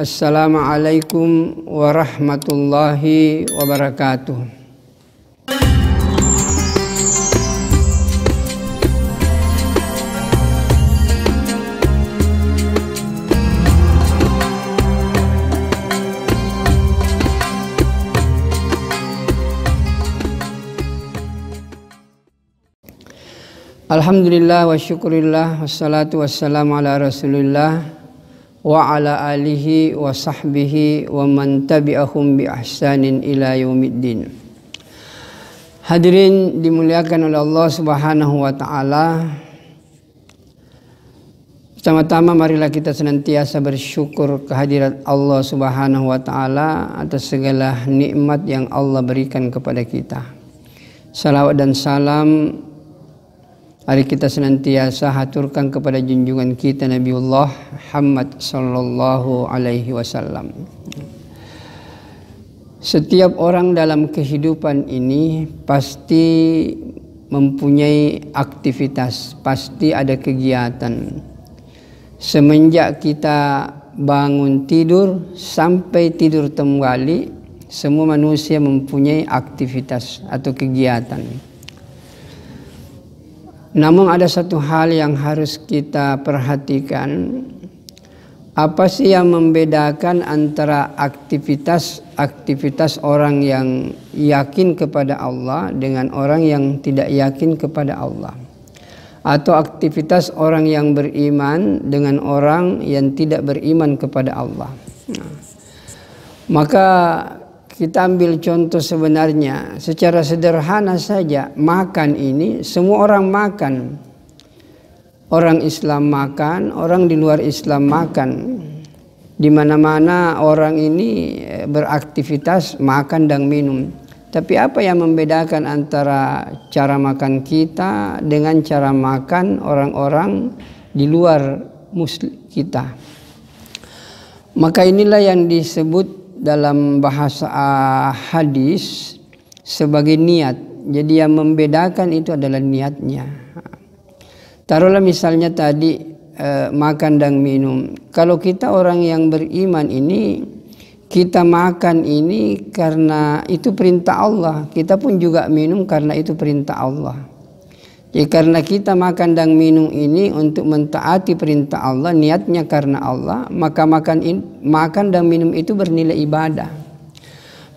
Assalamualaikum warahmatullahi wabarakatuh. Alhamdulillah wa syukurillah wassalatu wassalamu ala rasulillah wa ala alihi wa sahbihi wa man tabi'ahum bi ahsanin ila yaumiddin. Hadirin dimuliakan oleh Allah Subhanahu wa taala. Pertama-tama marilah kita senantiasa bersyukur kehadirat Allah Subhanahu wa taala atas segala nikmat yang Allah berikan kepada kita. Salawat dan salam Mari kita senantiasa haturkan kepada junjungan kita Nabiullah Muhammad sallallahu alaihi wasallam. Setiap orang dalam kehidupan ini pasti mempunyai aktivitas, pasti ada kegiatan. Semenjak kita bangun tidur sampai tidur kembali, semua manusia mempunyai aktivitas atau kegiatan. Namun ada satu hal yang harus kita perhatikan. Apa sih yang membedakan antara aktivitas-aktivitas orang yang yakin kepada Allah dengan orang yang tidak yakin kepada Allah? Atau aktivitas orang yang beriman dengan orang yang tidak beriman kepada Allah? Nah, maka kita ambil contoh sebenarnya secara sederhana saja makan ini semua orang makan orang Islam makan orang di luar Islam makan di mana-mana orang ini eh, beraktivitas makan dan minum tapi apa yang membedakan antara cara makan kita dengan cara makan orang-orang di luar muslim kita maka inilah yang disebut dalam bahasa ah, hadis sebagai niat. Jadi yang membedakan itu adalah niatnya. Taruhlah misalnya tadi eh, makan dan minum. Kalau kita orang yang beriman ini kita makan ini karena itu perintah Allah. Kita pun juga minum karena itu perintah Allah. Jadi ya, karena kita makan dan minum ini untuk mentaati perintah Allah, niatnya karena Allah, maka makan in, makan dan minum itu bernilai ibadah.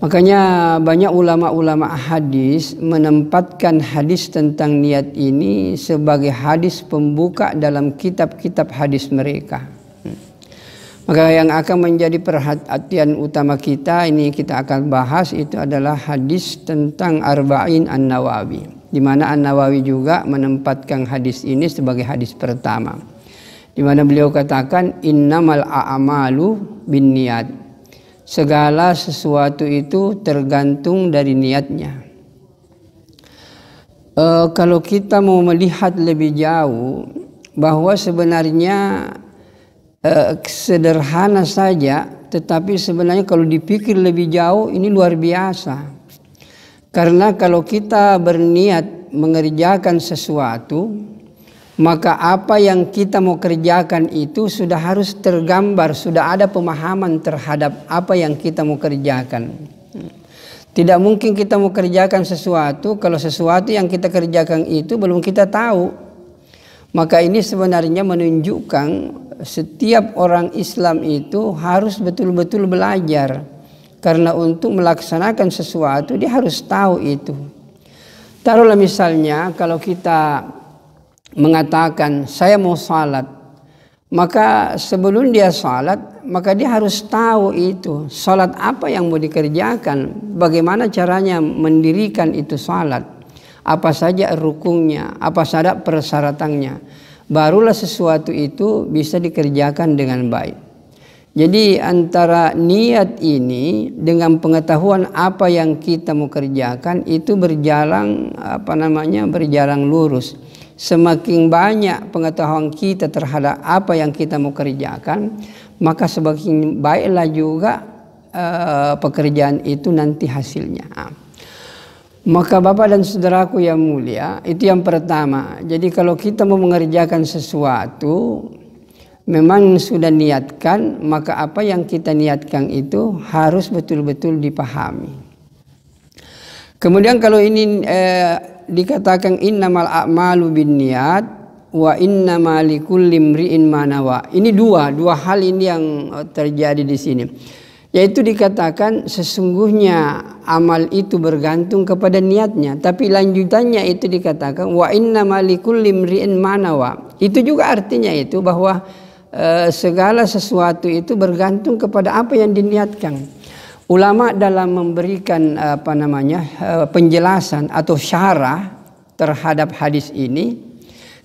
Makanya banyak ulama-ulama hadis menempatkan hadis tentang niat ini sebagai hadis pembuka dalam kitab-kitab hadis mereka. Maka yang akan menjadi perhatian utama kita ini kita akan bahas itu adalah hadis tentang Arba'in An-Nawawi di mana An Nawawi juga menempatkan hadis ini sebagai hadis pertama. Di mana beliau katakan innamal a'malu bin niat. Segala sesuatu itu tergantung dari niatnya. E, kalau kita mau melihat lebih jauh bahwa sebenarnya e, sederhana saja, tetapi sebenarnya kalau dipikir lebih jauh ini luar biasa karena kalau kita berniat mengerjakan sesuatu, maka apa yang kita mau kerjakan itu sudah harus tergambar, sudah ada pemahaman terhadap apa yang kita mau kerjakan. Tidak mungkin kita mau kerjakan sesuatu kalau sesuatu yang kita kerjakan itu belum kita tahu. Maka ini sebenarnya menunjukkan setiap orang Islam itu harus betul-betul belajar karena untuk melaksanakan sesuatu dia harus tahu itu. Taruhlah misalnya kalau kita mengatakan saya mau salat, maka sebelum dia salat, maka dia harus tahu itu salat apa yang mau dikerjakan, bagaimana caranya mendirikan itu salat, apa saja rukungnya, apa saja persyaratannya. Barulah sesuatu itu bisa dikerjakan dengan baik. Jadi antara niat ini dengan pengetahuan apa yang kita mau kerjakan itu berjalan apa namanya berjalan lurus. Semakin banyak pengetahuan kita terhadap apa yang kita mau kerjakan, maka semakin baiklah juga uh, pekerjaan itu nanti hasilnya. Ah. Maka Bapak dan Saudaraku yang mulia, itu yang pertama. Jadi kalau kita mau mengerjakan sesuatu, memang sudah niatkan, maka apa yang kita niatkan itu harus betul-betul dipahami. Kemudian kalau ini eh, dikatakan innamal a'malu bin niat wa innamalikul limri'in manawa. Ini dua, dua hal ini yang terjadi di sini. Yaitu dikatakan sesungguhnya amal itu bergantung kepada niatnya, tapi lanjutannya itu dikatakan wa innamalikul limri'in manawa. Itu juga artinya itu bahwa Eh, segala sesuatu itu bergantung kepada apa yang diniatkan. Ulama dalam memberikan eh, apa namanya eh, penjelasan atau syarah terhadap hadis ini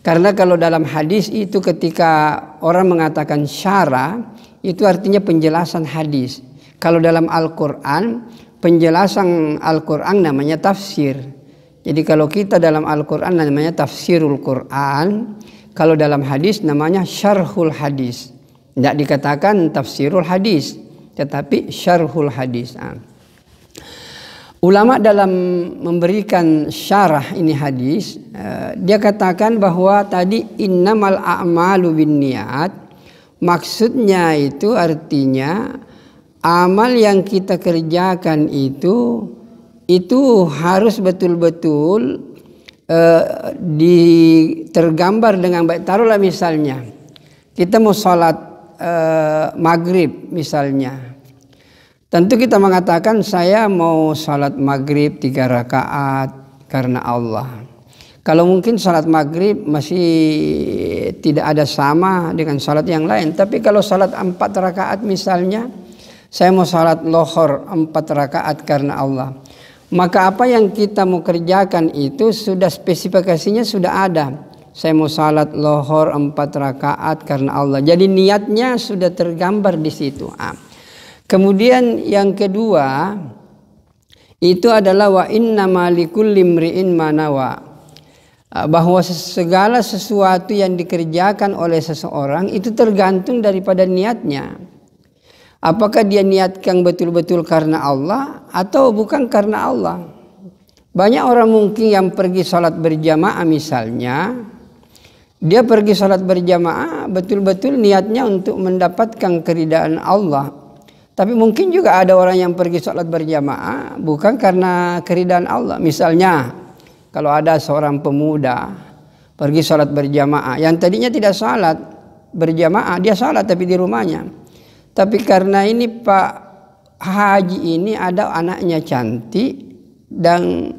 karena kalau dalam hadis itu ketika orang mengatakan syarah itu artinya penjelasan hadis. Kalau dalam Al-Qur'an penjelasan Al-Qur'an namanya tafsir. Jadi kalau kita dalam Al-Qur'an namanya tafsirul Qur'an. Kalau dalam hadis namanya syarhul hadis. Tidak dikatakan tafsirul hadis, tetapi syarhul hadis. Ah. Ulama dalam memberikan syarah ini hadis, eh, dia katakan bahwa tadi innamal a'malu bin niat, maksudnya itu artinya amal yang kita kerjakan itu itu harus betul-betul Ditergambar di tergambar dengan baik taruhlah misalnya kita mau sholat eh, maghrib misalnya tentu kita mengatakan saya mau sholat maghrib tiga rakaat karena Allah kalau mungkin sholat maghrib masih tidak ada sama dengan sholat yang lain. Tapi kalau sholat empat rakaat misalnya, saya mau sholat lohor empat rakaat karena Allah. Maka apa yang kita mau kerjakan itu sudah spesifikasinya sudah ada. Saya mau salat lohor empat rakaat karena Allah. Jadi niatnya sudah tergambar di situ. Ah. Kemudian yang kedua itu adalah wa inna malikul limriin manawa ah, bahwa segala sesuatu yang dikerjakan oleh seseorang itu tergantung daripada niatnya. Apakah dia niatkan betul-betul karena Allah atau bukan karena Allah? Banyak orang mungkin yang pergi sholat berjamaah misalnya, dia pergi sholat berjamaah betul-betul niatnya untuk mendapatkan keridaan Allah. Tapi mungkin juga ada orang yang pergi sholat berjamaah bukan karena keridaan Allah. Misalnya, kalau ada seorang pemuda pergi sholat berjamaah, yang tadinya tidak sholat berjamaah, dia sholat tapi di rumahnya tapi karena ini Pak Haji ini ada anaknya cantik dan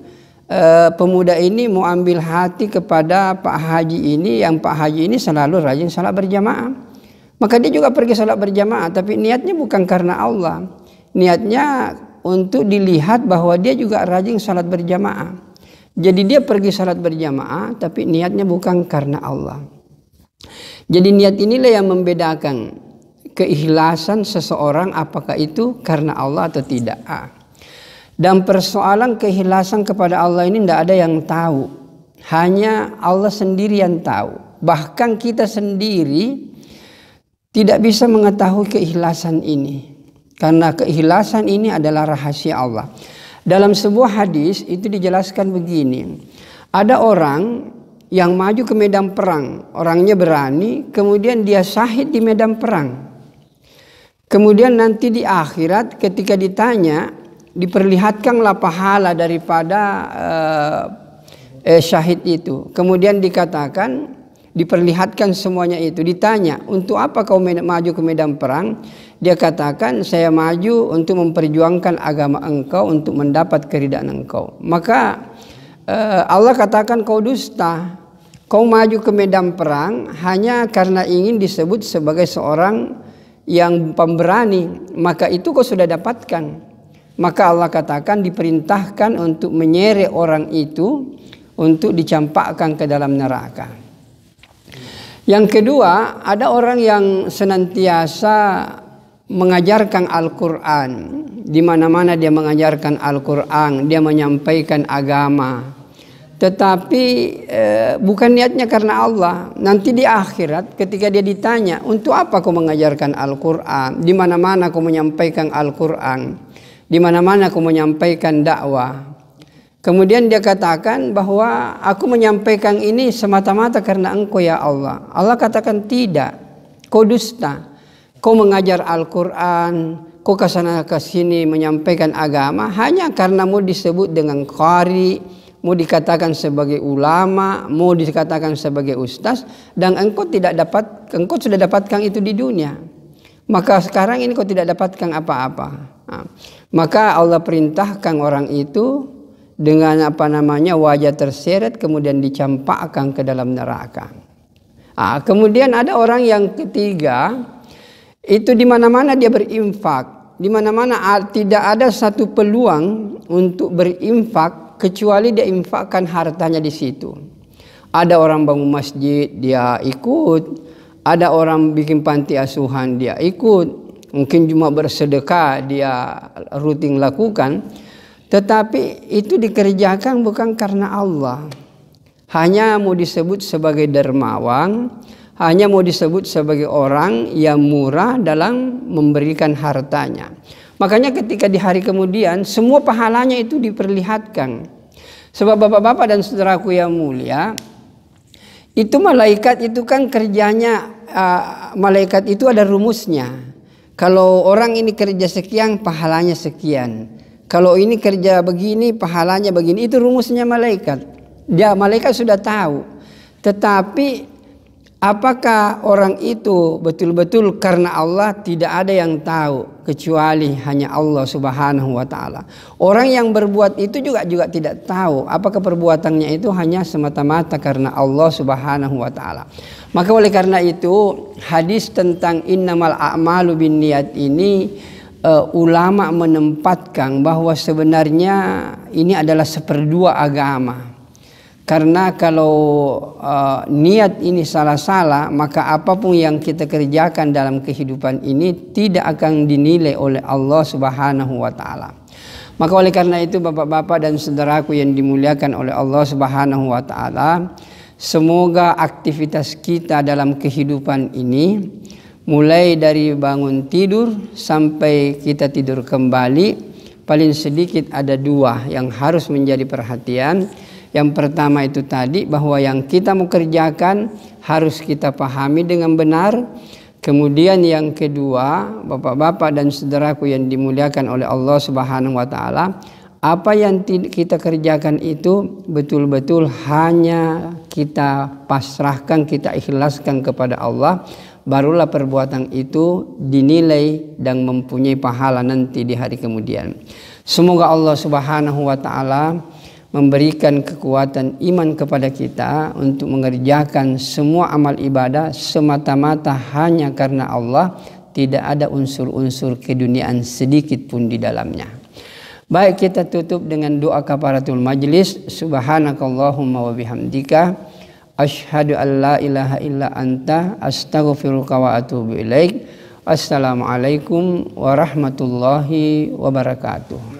e, pemuda ini mau ambil hati kepada Pak Haji ini yang Pak Haji ini selalu rajin salat berjamaah. Maka dia juga pergi salat berjamaah tapi niatnya bukan karena Allah. Niatnya untuk dilihat bahwa dia juga rajin salat berjamaah. Jadi dia pergi salat berjamaah tapi niatnya bukan karena Allah. Jadi niat inilah yang membedakan keikhlasan seseorang apakah itu karena Allah atau tidak. Ah. Dan persoalan keikhlasan kepada Allah ini tidak ada yang tahu. Hanya Allah sendiri yang tahu. Bahkan kita sendiri tidak bisa mengetahui keikhlasan ini. Karena keikhlasan ini adalah rahasia Allah. Dalam sebuah hadis itu dijelaskan begini. Ada orang yang maju ke medan perang, orangnya berani, kemudian dia syahid di medan perang. Kemudian nanti di akhirat ketika ditanya diperlihatkanlah pahala daripada uh, eh, syahid itu. Kemudian dikatakan diperlihatkan semuanya itu. Ditanya untuk apa kau maju ke medan perang? Dia katakan saya maju untuk memperjuangkan agama engkau untuk mendapat keridaan engkau. Maka eh, Allah katakan kau dusta. Kau maju ke medan perang hanya karena ingin disebut sebagai seorang yang pemberani, maka itu kau sudah dapatkan. Maka Allah katakan diperintahkan untuk menyeret orang itu untuk dicampakkan ke dalam neraka. Yang kedua, ada orang yang senantiasa mengajarkan Al-Qur'an. Di mana-mana dia mengajarkan Al-Qur'an, dia menyampaikan agama. Tetapi e, bukan niatnya karena Allah. Nanti di akhirat ketika dia ditanya, "Untuk apa kau mengajarkan Al-Qur'an? Di mana-mana kau menyampaikan Al-Qur'an? Di mana-mana kau menyampaikan dakwah?" Kemudian dia katakan bahwa aku menyampaikan ini semata-mata karena engkau ya Allah. Allah katakan tidak. Kau dusta. Kau mengajar Al-Qur'an, kau ke sana ke sini menyampaikan agama hanya karena mau disebut dengan qari mau dikatakan sebagai ulama, mau dikatakan sebagai ustaz dan engkau tidak dapat engkau sudah dapatkan itu di dunia. Maka sekarang ini kau tidak dapatkan apa-apa. Nah, maka Allah perintahkan orang itu dengan apa namanya wajah terseret kemudian dicampakkan ke dalam neraka. Nah, kemudian ada orang yang ketiga itu di mana-mana dia berinfak, di mana-mana tidak ada satu peluang untuk berinfak kecuali dia infakkan hartanya di situ. Ada orang bangun masjid, dia ikut. Ada orang bikin panti asuhan, dia ikut. Mungkin cuma bersedekah, dia rutin lakukan. Tetapi itu dikerjakan bukan karena Allah. Hanya mau disebut sebagai dermawan, hanya mau disebut sebagai orang yang murah dalam memberikan hartanya. Makanya ketika di hari kemudian semua pahalanya itu diperlihatkan. Sebab bapak-bapak dan saudaraku yang mulia, itu malaikat itu kan kerjanya uh, malaikat itu ada rumusnya. Kalau orang ini kerja sekian, pahalanya sekian. Kalau ini kerja begini, pahalanya begini. Itu rumusnya malaikat. Dia malaikat sudah tahu. Tetapi apakah orang itu betul-betul karena Allah tidak ada yang tahu kecuali hanya Allah Subhanahu wa taala. Orang yang berbuat itu juga juga tidak tahu apakah perbuatannya itu hanya semata-mata karena Allah Subhanahu wa taala. Maka oleh karena itu hadis tentang innamal a'malu niat ini uh, ulama menempatkan bahwa sebenarnya ini adalah seperdua agama. Karena kalau uh, niat ini salah-salah, maka apapun yang kita kerjakan dalam kehidupan ini tidak akan dinilai oleh Allah Subhanahu wa taala. Maka oleh karena itu Bapak-bapak dan saudaraku yang dimuliakan oleh Allah Subhanahu wa taala, semoga aktivitas kita dalam kehidupan ini mulai dari bangun tidur sampai kita tidur kembali paling sedikit ada dua yang harus menjadi perhatian yang pertama itu tadi bahwa yang kita mau kerjakan harus kita pahami dengan benar. Kemudian yang kedua, Bapak-bapak dan saudaraku yang dimuliakan oleh Allah Subhanahu wa taala, apa yang kita kerjakan itu betul-betul hanya kita pasrahkan, kita ikhlaskan kepada Allah, barulah perbuatan itu dinilai dan mempunyai pahala nanti di hari kemudian. Semoga Allah Subhanahu wa taala memberikan kekuatan iman kepada kita untuk mengerjakan semua amal ibadah semata-mata hanya karena Allah tidak ada unsur-unsur keduniaan sedikit pun di dalamnya. Baik kita tutup dengan doa kafaratul majlis subhanakallahumma wa ashadu asyhadu an la ilaha illa anta astaghfiruka wa atubu ilaik. Assalamualaikum warahmatullahi wabarakatuh.